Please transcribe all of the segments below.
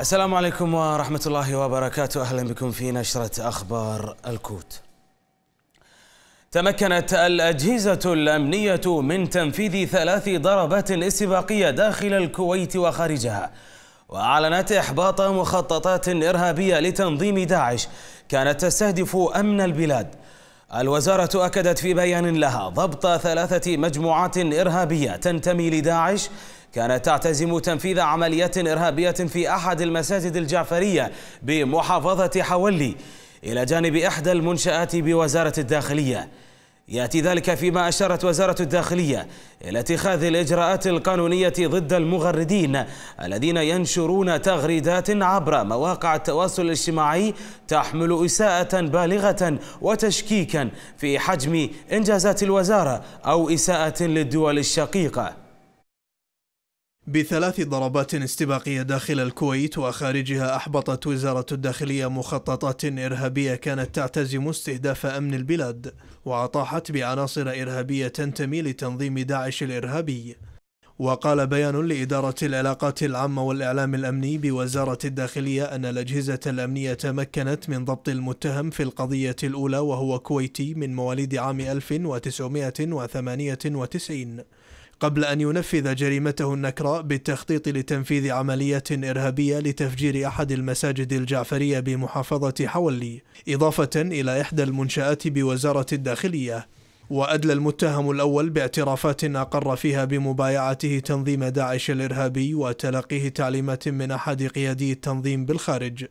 السلام عليكم ورحمة الله وبركاته أهلا بكم في نشرة أخبار الكوت تمكنت الأجهزة الأمنية من تنفيذ ثلاث ضربات استباقية داخل الكويت وخارجها وأعلنت إحباط مخططات إرهابية لتنظيم داعش كانت تستهدف أمن البلاد الوزارة أكدت في بيان لها ضبط ثلاثة مجموعات إرهابية تنتمي لداعش كانت تعتزم تنفيذ عمليات إرهابية في أحد المساجد الجعفرية بمحافظة حولي إلى جانب إحدى المنشآت بوزارة الداخلية يأتي ذلك فيما أشارت وزارة الداخلية إلى اتخاذ الإجراءات القانونية ضد المغردين الذين ينشرون تغريدات عبر مواقع التواصل الاجتماعي تحمل إساءة بالغة وتشكيكا في حجم إنجازات الوزارة أو إساءة للدول الشقيقة بثلاث ضربات استباقية داخل الكويت وخارجها أحبطت وزارة الداخلية مخططات إرهابية كانت تعتزم استهداف أمن البلاد وأطاحت بعناصر إرهابية تنتمي لتنظيم داعش الإرهابي وقال بيان لإدارة العلاقات العامة والإعلام الأمني بوزارة الداخلية أن الأجهزة الأمنية تمكنت من ضبط المتهم في القضية الأولى وهو كويتي من مواليد عام 1998 قبل أن ينفذ جريمته النكراء بالتخطيط لتنفيذ عملية إرهابية لتفجير أحد المساجد الجعفرية بمحافظة حولي إضافة إلى إحدى المنشآت بوزارة الداخلية وأدلى المتهم الأول باعترافات أقر فيها بمبايعته تنظيم داعش الإرهابي وتلقيه تعليمات من أحد قيادي التنظيم بالخارج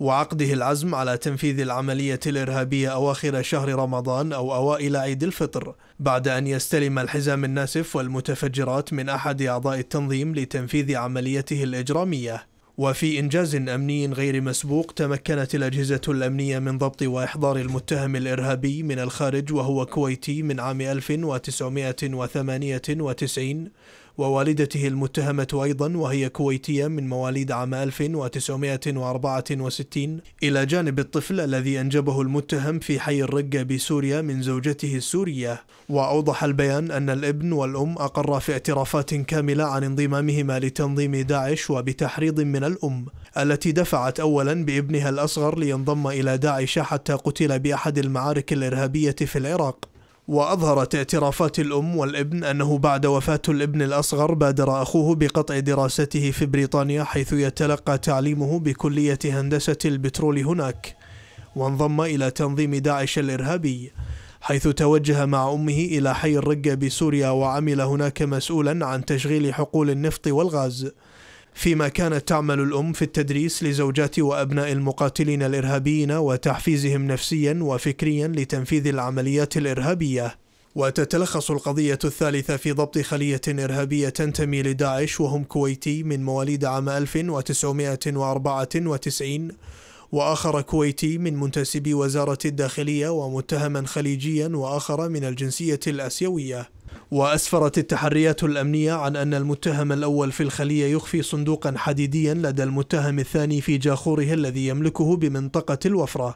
وعقده العزم على تنفيذ العملية الإرهابية أواخر شهر رمضان أو أوائل عيد الفطر بعد أن يستلم الحزام الناسف والمتفجرات من أحد أعضاء التنظيم لتنفيذ عمليته الإجرامية وفي إنجاز أمني غير مسبوق تمكنت الأجهزة الأمنية من ضبط وإحضار المتهم الإرهابي من الخارج وهو كويتي من عام 1998 ووالدته المتهمة أيضا وهي كويتية من مواليد عام 1964 إلى جانب الطفل الذي أنجبه المتهم في حي الرقة بسوريا من زوجته السورية وأوضح البيان أن الابن والأم أقرا في اعترافات كاملة عن انضمامهما لتنظيم داعش وبتحريض من الأم التي دفعت أولا بابنها الأصغر لينضم إلى داعش حتى قتل بأحد المعارك الإرهابية في العراق وأظهرت اعترافات الأم والابن أنه بعد وفاة الابن الأصغر بادر أخوه بقطع دراسته في بريطانيا حيث يتلقى تعليمه بكلية هندسة البترول هناك وانضم إلى تنظيم داعش الإرهابي حيث توجه مع أمه إلى حي الرقة بسوريا وعمل هناك مسؤولا عن تشغيل حقول النفط والغاز فيما كانت تعمل الأم في التدريس لزوجات وأبناء المقاتلين الإرهابيين وتحفيزهم نفسيا وفكريا لتنفيذ العمليات الإرهابية وتتلخص القضية الثالثة في ضبط خلية إرهابية تنتمي لداعش وهم كويتي من مواليد عام 1994 وآخر كويتي من منتسبي وزارة الداخلية ومتهما خليجيا وآخر من الجنسية الآسيوية وأسفرت التحريات الأمنية عن أن المتهم الأول في الخلية يخفي صندوقا حديديا لدى المتهم الثاني في جاخوره الذي يملكه بمنطقة الوفرة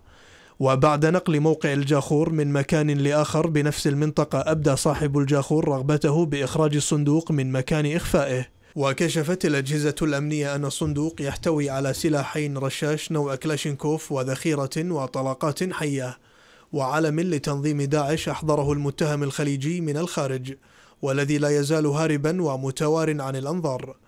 وبعد نقل موقع الجاخور من مكان لآخر بنفس المنطقة أبدى صاحب الجاخور رغبته بإخراج الصندوق من مكان إخفائه وكشفت الأجهزة الأمنية أن الصندوق يحتوي على سلاحين رشاش نوع كلاشينكوف وذخيرة وطلقات حية وعلم لتنظيم داعش أحضره المتهم الخليجي من الخارج والذي لا يزال هاربا ومتوار عن الأنظار